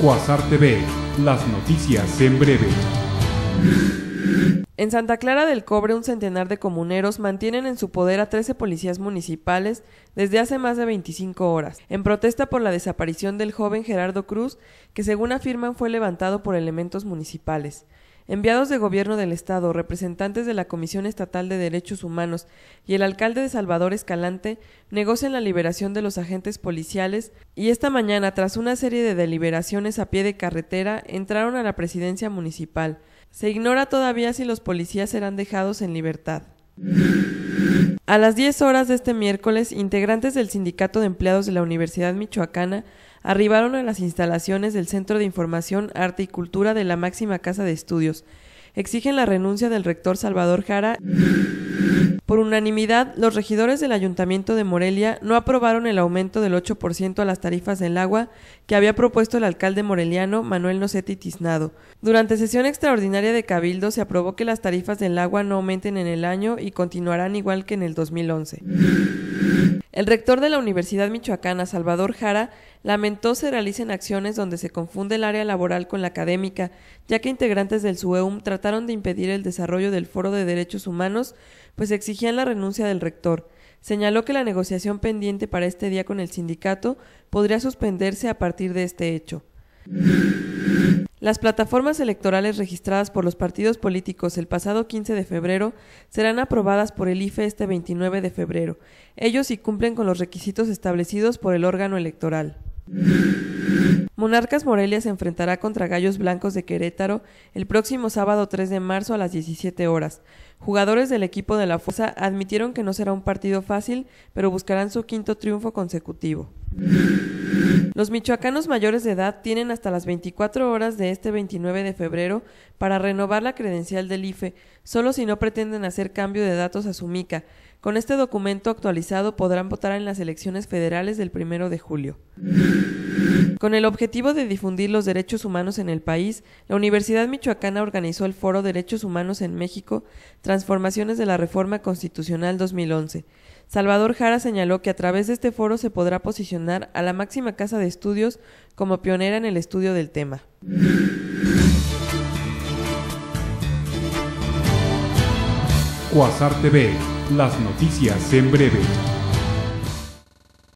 Cuasar TV, las noticias en breve. En Santa Clara del Cobre, un centenar de comuneros mantienen en su poder a 13 policías municipales desde hace más de 25 horas, en protesta por la desaparición del joven Gerardo Cruz, que según afirman fue levantado por elementos municipales enviados de gobierno del Estado, representantes de la Comisión Estatal de Derechos Humanos y el alcalde de Salvador Escalante negocian la liberación de los agentes policiales y esta mañana, tras una serie de deliberaciones a pie de carretera, entraron a la presidencia municipal. Se ignora todavía si los policías serán dejados en libertad. A las 10 horas de este miércoles, integrantes del Sindicato de Empleados de la Universidad Michoacana arribaron a las instalaciones del Centro de Información, Arte y Cultura de la máxima casa de estudios. Exigen la renuncia del rector Salvador Jara. Por unanimidad, los regidores del Ayuntamiento de Morelia no aprobaron el aumento del 8% a las tarifas del agua que había propuesto el alcalde moreliano Manuel Noceti Tiznado. Durante sesión extraordinaria de Cabildo se aprobó que las tarifas del agua no aumenten en el año y continuarán igual que en el 2011. El rector de la Universidad Michoacana, Salvador Jara, lamentó se realicen acciones donde se confunde el área laboral con la académica, ya que integrantes del SUEUM trataron de impedir el desarrollo del Foro de Derechos Humanos, pues exigían la renuncia del rector. Señaló que la negociación pendiente para este día con el sindicato podría suspenderse a partir de este hecho. Las plataformas electorales registradas por los partidos políticos el pasado 15 de febrero serán aprobadas por el IFE este 29 de febrero, ellos sí cumplen con los requisitos establecidos por el órgano electoral. Monarcas Morelia se enfrentará contra Gallos Blancos de Querétaro el próximo sábado 3 de marzo a las 17 horas. Jugadores del equipo de la Fuerza admitieron que no será un partido fácil, pero buscarán su quinto triunfo consecutivo. Los michoacanos mayores de edad tienen hasta las 24 horas de este 29 de febrero para renovar la credencial del IFE, solo si no pretenden hacer cambio de datos a su MICA. Con este documento actualizado podrán votar en las elecciones federales del 1 de julio. Con el objetivo de difundir los derechos humanos en el país, la Universidad Michoacana organizó el Foro Derechos Humanos en México, Transformaciones de la Reforma Constitucional 2011. Salvador Jara señaló que a través de este foro se podrá posicionar a la máxima casa de estudios como pionera en el estudio del tema. TV, las noticias en breve.